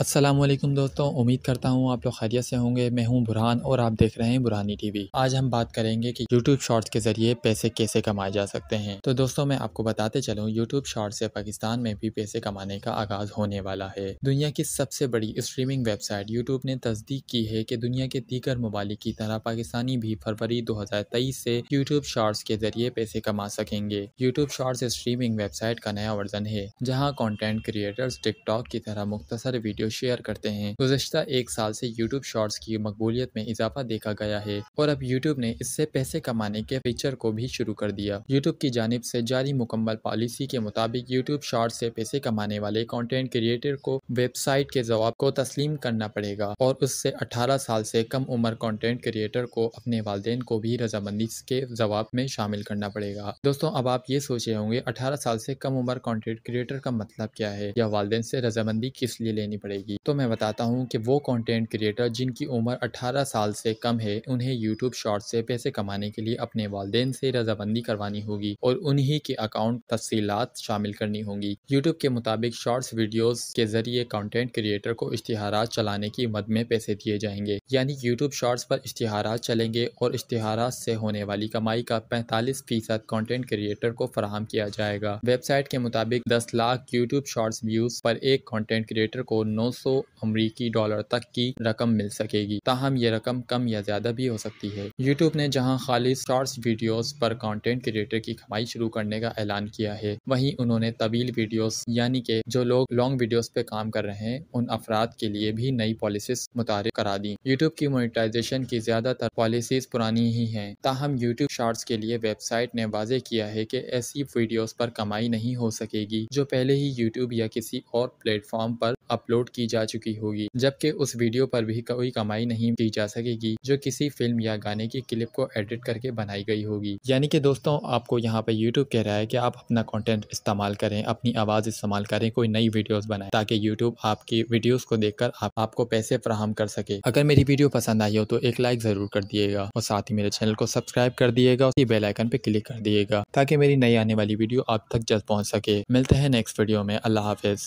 असलम दोस्तों उम्मीद करता हूँ आप लोग खैरियत से होंगे मैं हूँ बुरहान और आप देख रहे हैं बुरहानी टीवी आज हम बात करेंगे कि YouTube शॉर्ट्स के जरिए पैसे कैसे कमाए जा सकते हैं तो दोस्तों मैं आपको बताते चलूँ YouTube शॉर्ट्स से पाकिस्तान में भी पैसे कमाने का आगाज होने वाला है दुनिया की सबसे बड़ी स्ट्रीमिंग वेबसाइट यूट्यूब ने तस्दीक की है की दुनिया के दीगर ममालिक की तरह पाकिस्तानी भी फरवरी दो हजार तेईस से यूट्यूब शॉर्ट्स के जरिए पैसे कमा सकेंगे यूट्यूब शॉर्ट्स स्ट्रीमिंग वेबसाइट का नया वर्जन है जहाँ कॉन्टेंट क्रिएटर्स टिकटॉक की तरह मुख्तर वीडियो वीडियो शेयर करते हैं गुजश्ता एक साल से यूट्यूब शॉर्ट्स की मकबूलियत में इजाफा देखा गया है और अब यूट्यूब ने इससे पैसे कमाने के फीचर को भी शुरू कर दिया यूट्यूब की जानब से जारी मुकम्मल पॉलिसी के मुताबिक यूट्यूब शॉर्ट से पैसे कमाने वाले कॉन्टेंट क्रिएटर को वेबसाइट के जवाब को तस्लीम करना पड़ेगा और उससे अठारह साल से कम उम्र कॉन्टेंट क्रिएटर को अपने वाले को भी रजामंदी के जवाब में शामिल करना पड़ेगा दोस्तों अब आप ये सोचे होंगे अठारह साल से कम उम्र कॉन्टेंट क्रिएटर का मतलब क्या है या वाले से रजामंदी किस लिए लेनी पड़ेगी जाएगी तो मैं बताता हूँ कि वो कंटेंट क्रिएटर जिनकी उम्र 18 साल से कम है उन्हें यूट्यूब शॉर्ट से पैसे कमाने के लिए अपने वाले से रजाबंदी करवानी होगी और उन्हीं के अकाउंट तफसीलात शामिल करनी होंगी यूट्यूब के मुताबिक शॉर्ट्स वीडियो के जरिए कॉन्टेंट क्रिएटर को इश्तिहार चलाने की मद में पैसे दिए जाएंगे यानी यूट्यूब शॉर्ट्स पर इश्तिहार चलेंगे और इश्तिहार से होने वाली कमाई का पैंतालीस फीसद कॉन्टेंट क्रिएटर को फराहम किया जाएगा वेबसाइट के मुताबिक दस लाख यूट्यूब शॉर्ट्स व्यूज पर एक कॉन्टेंट क्रिएटर को नौ 900 अमरीकी डॉलर तक की रकम मिल सकेगी ताहम ये रकम कम या ज्यादा भी हो सकती है यूट्यूब ने जहाँ खालिद शॉर्ट्स वीडियोस पर कंटेंट क्रिएटर की कमाई शुरू करने का ऐलान किया है वहीं उन्होंने तवील वीडियोस यानी के जो लोग लॉन्ग वीडियोस पे काम कर रहे हैं उन अफराद के लिए भी नई पॉलिसीज मुतार करा दी यूट्यूब की मोनिटाइजेशन की ज्यादातर पॉलिसीज पुरानी ही है ताहम यूट्यूब शॉर्ट्स के लिए वेबसाइट ने वाजे किया है की ऐसी वीडियोज पर कमाई नहीं हो सकेगी जो पहले ही यूट्यूब या किसी और प्लेटफॉर्म पर अपलोड की जा चुकी होगी जबकि उस वीडियो पर भी कोई कमाई नहीं की जा सकेगी जो किसी फिल्म या गाने की क्लिप को एडिट करके बनाई गई होगी यानी कि दोस्तों आपको यहाँ पे यूट्यूब कह रहा है कि आप अपना कंटेंट इस्तेमाल करें अपनी आवाज़ इस्तेमाल करें कोई नई वीडियोस बनाएं ताकि यूट्यूब आपकी वीडियोस को देखकर आप, आपको पैसे फ्राहम कर सके अगर मेरी वीडियो पसंद आई हो तो एक लाइक ज़रूर कर दिएगा और साथ ही मेरे चैनल को सब्सक्राइब कर दिएगा और बेलाइकन पे क्लिक कर दिएगा ताकि मेरी नई आने वाली वीडियो आप तक जल्द पहुँच सके मिलते हैं नेक्स्ट वीडियो में अल्लाह हाफिज़